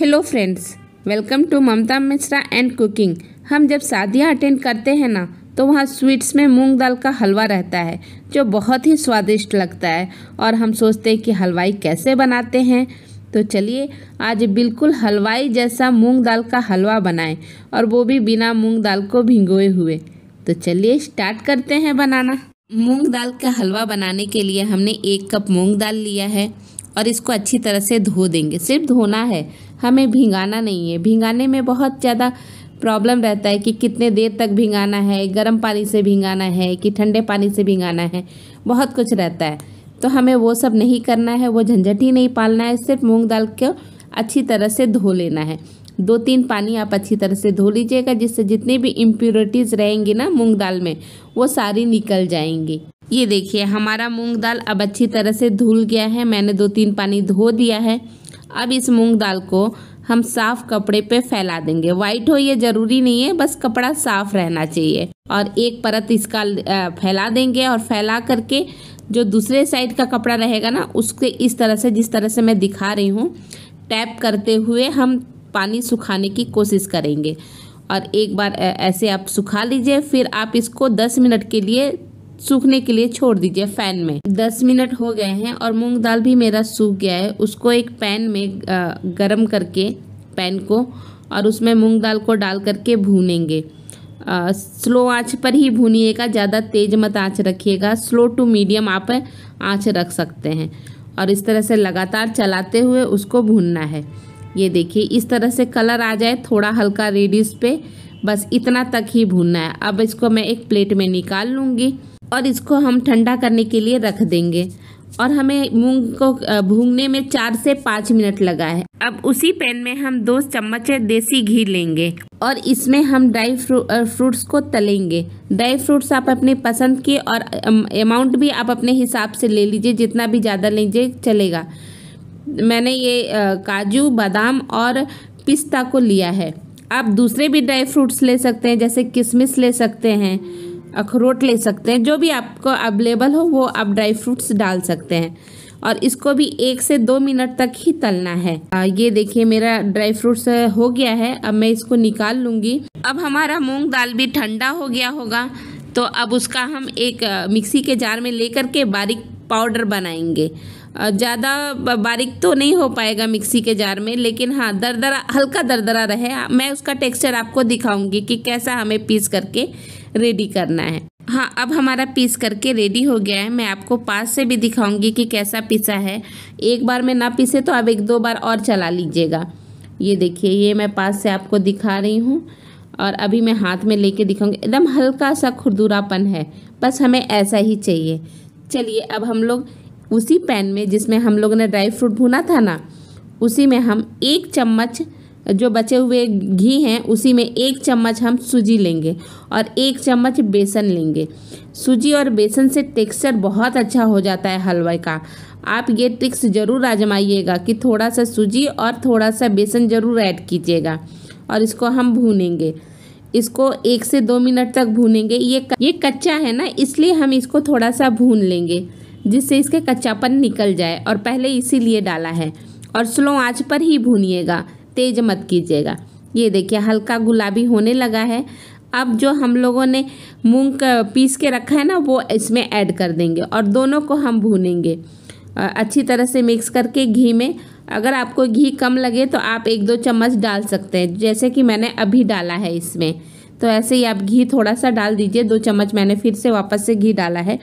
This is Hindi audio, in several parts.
hello friends welcome to Mamta Mishra and cooking हम जब शादियाँ अटेंड करते हैं ना तो वहाँ स्वीट्स में मूंग दाल का हलवा रहता है जो बहुत ही स्वादिष्ट लगता है और हम सोचते हैं कि हलवाई कैसे बनाते हैं तो चलिए आज बिल्कुल हलवाई जैसा मूंग दाल का हलवा बनाएं और वो भी बिना मूंग दाल को भिंगोए हुए तो चलिए स्टार्ट करते हैं बनाना मूंग दाल का हलवा बनाने के लिए हमने एक कप मूंग दाल लिया है और इसको अच्छी तरह से धो देंगे सिर्फ धोना है हमें भिंगाना नहीं है भिंगाने में बहुत ज़्यादा प्रॉब्लम रहता है कि कितने देर तक भिंगाना है गर्म पानी से भिंगाना है कि ठंडे पानी से भिंगाना है बहुत कुछ रहता है तो हमें वो सब नहीं करना है वो झंझट ही नहीं पालना है सिर्फ मूंग दाल को अच्छी तरह से धो लेना है दो तीन पानी आप अच्छी तरह से धो लीजिएगा जिससे जितनी भी इम्प्योरिटीज़ रहेंगी ना मूंग दाल में वो सारी निकल जाएंगी ये देखिए हमारा मूंग दाल अब अच्छी तरह से धुल गया है मैंने दो तीन पानी धो दिया है अब इस मूंग दाल को हम साफ कपड़े पे फैला देंगे वाइट हो ये ज़रूरी नहीं है बस कपड़ा साफ रहना चाहिए और एक परत इसका फैला देंगे और फैला करके जो दूसरे साइड का कपड़ा रहेगा ना उसके इस तरह से जिस तरह से मैं दिखा रही हूँ टैप करते हुए हम पानी सुखाने की कोशिश करेंगे और एक बार ऐसे आप सुखा लीजिए फिर आप इसको 10 मिनट के लिए सूखने के लिए छोड़ दीजिए फैन में दस मिनट हो गए हैं और मूंग दाल भी मेरा सूख गया है उसको एक पैन में गरम करके पैन को और उसमें मूंग दाल को डाल करके भूनेंगे स्लो आंच पर ही भूनिएगा ज़्यादा तेज मत आंच रखिएगा स्लो टू मीडियम आप आंच रख सकते हैं और इस तरह से लगातार चलाते हुए उसको भूनना है ये देखिए इस तरह से कलर आ जाए थोड़ा हल्का रेडिस पे बस इतना तक ही भूनना है अब इसको मैं एक प्लेट में निकाल लूँगी और इसको हम ठंडा करने के लिए रख देंगे और हमें मूंग को भूनने में चार से पाँच मिनट लगा है अब उसी पैन में हम दो चम्मच देसी घी लेंगे और इसमें हम ड्राई फ्रू, फ्रूट्स को तलेंगे ड्राई फ्रूट्स आप अपने पसंद के और अमाउंट भी आप अपने हिसाब से ले लीजिए जितना भी ज़्यादा लीजिए चलेगा मैंने ये काजू बादाम और पिस्ता को लिया है आप दूसरे भी ड्राई फ्रूट्स ले सकते हैं जैसे किशमिश ले सकते हैं अखरोट ले सकते हैं जो भी आपको अवेलेबल हो वो आप ड्राई फ्रूट्स डाल सकते हैं और इसको भी एक से दो मिनट तक ही तलना है आ, ये देखिए मेरा ड्राई फ्रूट्स हो गया है अब मैं इसको निकाल लूँगी अब हमारा मूंग दाल भी ठंडा हो गया होगा तो अब उसका हम एक मिक्सी के जार में लेकर के बारीक पाउडर बनाएंगे ज़्यादा बारीक तो नहीं हो पाएगा मिक्सी के जार में लेकिन हाँ दरदरा हल्का दरदरा रहे मैं उसका टेक्सचर आपको दिखाऊंगी कि कैसा हमें पीस करके रेडी करना है हाँ अब हमारा पीस करके रेडी हो गया है मैं आपको पास से भी दिखाऊंगी कि कैसा पिसा है एक बार में ना पीसे तो आप एक दो बार और चला लीजिएगा ये देखिए ये मैं पास से आपको दिखा रही हूँ और अभी मैं हाथ में लेके दिखाऊंगी एकदम हल्का सा खुरदुरापन है बस हमें ऐसा ही चाहिए चलिए अब हम लोग उसी पैन में जिसमें हम लोगों ने ड्राई फ्रूट भुना था ना उसी में हम एक चम्मच जो बचे हुए घी हैं उसी में एक चम्मच हम सूजी लेंगे और एक चम्मच बेसन लेंगे सूजी और बेसन से टेक्सचर बहुत अच्छा हो जाता है हलवे का आप ये ट्रिक्स ज़रूर आजमाइएगा कि थोड़ा सा सूजी और थोड़ा सा बेसन ज़रूर ऐड कीजिएगा और इसको हम भूनेंगे इसको एक से दो मिनट तक भूनेंगे ये ये कच्चा है ना इसलिए हम इसको थोड़ा सा भून लेंगे जिससे इसके कच्चापन निकल जाए और पहले इसीलिए डाला है और स्लो आंच पर ही भूनिएगा तेज़ मत कीजिएगा ये देखिए हल्का गुलाबी होने लगा है अब जो हम लोगों ने मूंग पीस के रखा है ना वो इसमें ऐड कर देंगे और दोनों को हम भूनेंगे अच्छी तरह से मिक्स करके घी में अगर आपको घी कम लगे तो आप एक दो चम्मच डाल सकते हैं जैसे कि मैंने अभी डाला है इसमें तो ऐसे ही आप घी थोड़ा सा डाल दीजिए दो चम्मच मैंने फिर से वापस से घी डाला है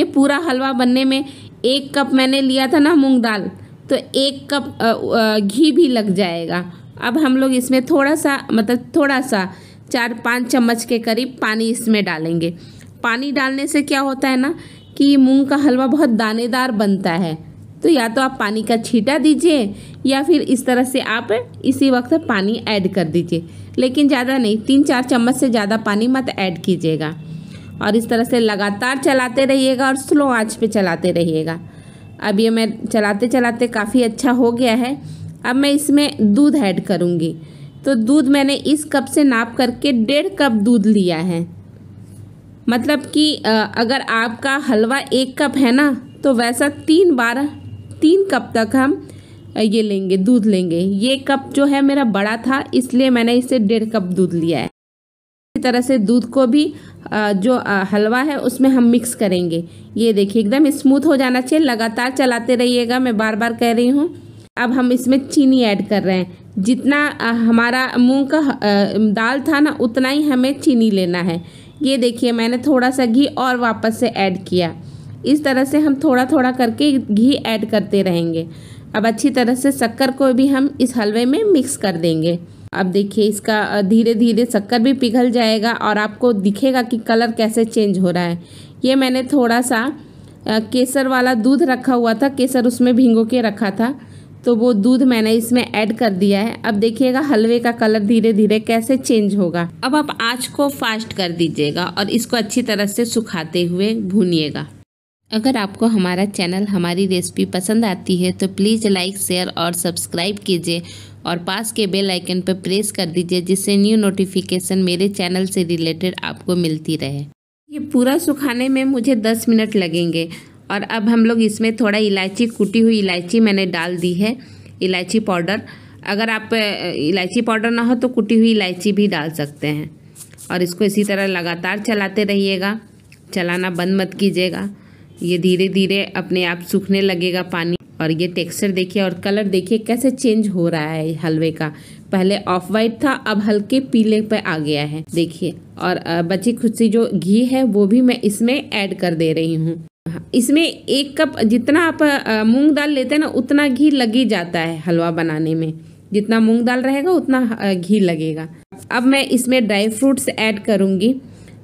ये पूरा हलवा बनने में एक कप मैंने लिया था ना मूँग दाल तो एक कप घी भी लग जाएगा अब हम लोग इसमें थोड़ा सा मतलब थोड़ा सा चार पाँच चम्मच के करीब पानी इसमें डालेंगे पानी डालने से क्या होता है ना कि मूंग का हलवा बहुत दानेदार बनता है तो या तो आप पानी का छीटा दीजिए या फिर इस तरह से आप इसी वक्त पानी ऐड कर दीजिए लेकिन ज़्यादा नहीं तीन चार चम्मच से ज़्यादा पानी मत ऐड कीजिएगा और इस तरह से लगातार चलाते रहिएगा और स्लो आँच पर चलाते रहिएगा अब ये मैं चलाते चलाते काफ़ी अच्छा हो गया है अब मैं इसमें दूध ऐड करूँगी तो दूध मैंने इस कप से नाप करके डेढ़ कप दूध लिया है मतलब कि अगर आपका हलवा एक कप है ना तो वैसा तीन बार तीन कप तक हम ये लेंगे दूध लेंगे ये कप जो है मेरा बड़ा था इसलिए मैंने इसे डेढ़ कप दूध लिया है तरह से दूध को भी जो हलवा है उसमें हम मिक्स करेंगे ये देखिए एकदम स्मूथ हो जाना चाहिए लगातार चलाते रहिएगा मैं बार बार कह रही हूँ अब हम इसमें चीनी ऐड कर रहे हैं जितना हमारा मूंग का दाल था ना उतना ही हमें चीनी लेना है ये देखिए मैंने थोड़ा सा घी और वापस से ऐड किया इस तरह से हम थोड़ा थोड़ा करके घी ऐड करते रहेंगे अब अच्छी तरह से शक्कर को भी हम इस हलवे में मिक्स कर देंगे अब देखिए इसका धीरे धीरे शक्कर भी पिघल जाएगा और आपको दिखेगा कि कलर कैसे चेंज हो रहा है ये मैंने थोड़ा सा केसर वाला दूध रखा हुआ था केसर उसमें भिंगो के रखा था तो वो दूध मैंने इसमें ऐड कर दिया है अब देखिएगा हलवे का कलर धीरे धीरे कैसे चेंज होगा अब आप आँच को फास्ट कर दीजिएगा और इसको अच्छी तरह से सुखाते हुए भूनिएगा अगर आपको हमारा चैनल हमारी रेसिपी पसंद आती है तो प्लीज़ लाइक शेयर और सब्सक्राइब कीजिए और पास के बेल आइकन पर प्रेस कर दीजिए जिससे न्यू नोटिफिकेशन मेरे चैनल से रिलेटेड आपको मिलती रहे ये पूरा सुखाने में मुझे दस मिनट लगेंगे और अब हम लोग इसमें थोड़ा इलायची कूटी हुई इलायची मैंने डाल दी है इलायची पाउडर अगर आप इलायची पाउडर ना हो तो कुटी हुई इलायची भी डाल सकते हैं और इसको इसी तरह लगातार चलाते रहिएगा चलाना बंद मत कीजिएगा ये धीरे धीरे अपने आप सूखने लगेगा पानी और ये टेक्सचर देखिए और कलर देखिए कैसे चेंज हो रहा है हलवे का पहले ऑफ वाइट था अब हल्के पीले पे आ गया है देखिए और बची खुची जो घी है वो भी मैं इसमें ऐड कर दे रही हूँ इसमें एक कप जितना आप मूंग दाल लेते हैं ना उतना घी लग ही जाता है हलवा बनाने में जितना मूंग दाल रहेगा उतना घी लगेगा अब मैं इसमें ड्राई फ्रूट्स ऐड करूंगी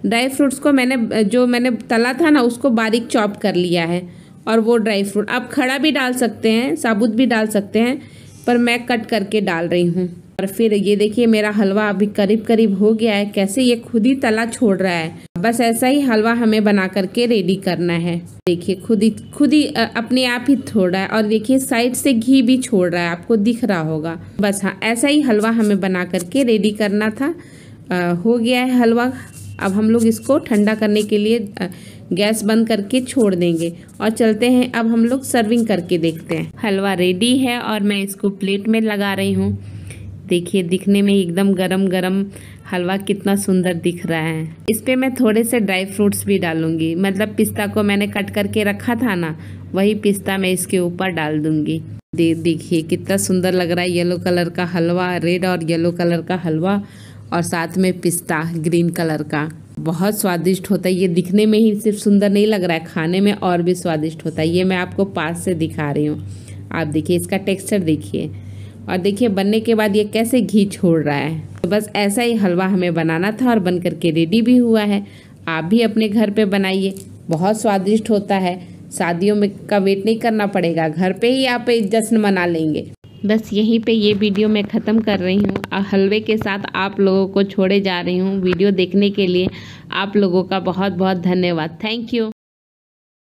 ड्राई फ्रूट्स को मैंने जो मैंने तला था ना उसको बारीक चॉप कर लिया है और वो ड्राई फ्रूट आप खड़ा भी डाल सकते हैं साबुत भी डाल सकते हैं पर मैं कट करके डाल रही हूँ और फिर ये देखिए मेरा हलवा अभी करीब करीब हो गया है कैसे ये खुद ही तला छोड़ रहा है बस ऐसा ही हलवा हमें बना करके रेडी करना है देखिए खुद ही खुद ही अपने आप ही छोड़ रहा है और देखिए साइड से घी भी छोड़ रहा है आपको दिख रहा होगा बस हाँ ऐसा ही हलवा हमें बना करके रेडी करना था आ, हो गया है हलवा अब हम लोग इसको ठंडा करने के लिए गैस बंद करके छोड़ देंगे और चलते हैं अब हम लोग सर्विंग करके देखते हैं हलवा रेडी है और मैं इसको प्लेट में लगा रही हूँ देखिए दिखने में एकदम गरम गरम हलवा कितना सुंदर दिख रहा है इस पर मैं थोड़े से ड्राई फ्रूट्स भी डालूंगी मतलब पिस्ता को मैंने कट करके रखा था ना वही पिस्ता मैं इसके ऊपर डाल दूंगी दे देखिए कितना सुंदर लग रहा है येलो कलर का हलवा रेड और येलो कलर का हलवा और साथ में पिस्ता ग्रीन कलर का बहुत स्वादिष्ट होता है ये दिखने में ही सिर्फ सुंदर नहीं लग रहा है खाने में और भी स्वादिष्ट होता है ये मैं आपको पास से दिखा रही हूँ आप देखिए इसका टेक्सचर देखिए और देखिए बनने के बाद ये कैसे घी छोड़ रहा है तो बस ऐसा ही हलवा हमें बनाना था और बन करके रेडी भी हुआ है आप भी अपने घर पे बनाइए बहुत स्वादिष्ट होता है शादियों में का वेट नहीं करना पड़ेगा घर पे ही आप जश्न मना लेंगे बस यहीं पे ये वीडियो मैं ख़त्म कर रही हूँ हलवे के साथ आप लोगों को छोड़े जा रही हूँ वीडियो देखने के लिए आप लोगों का बहुत बहुत धन्यवाद थैंक यू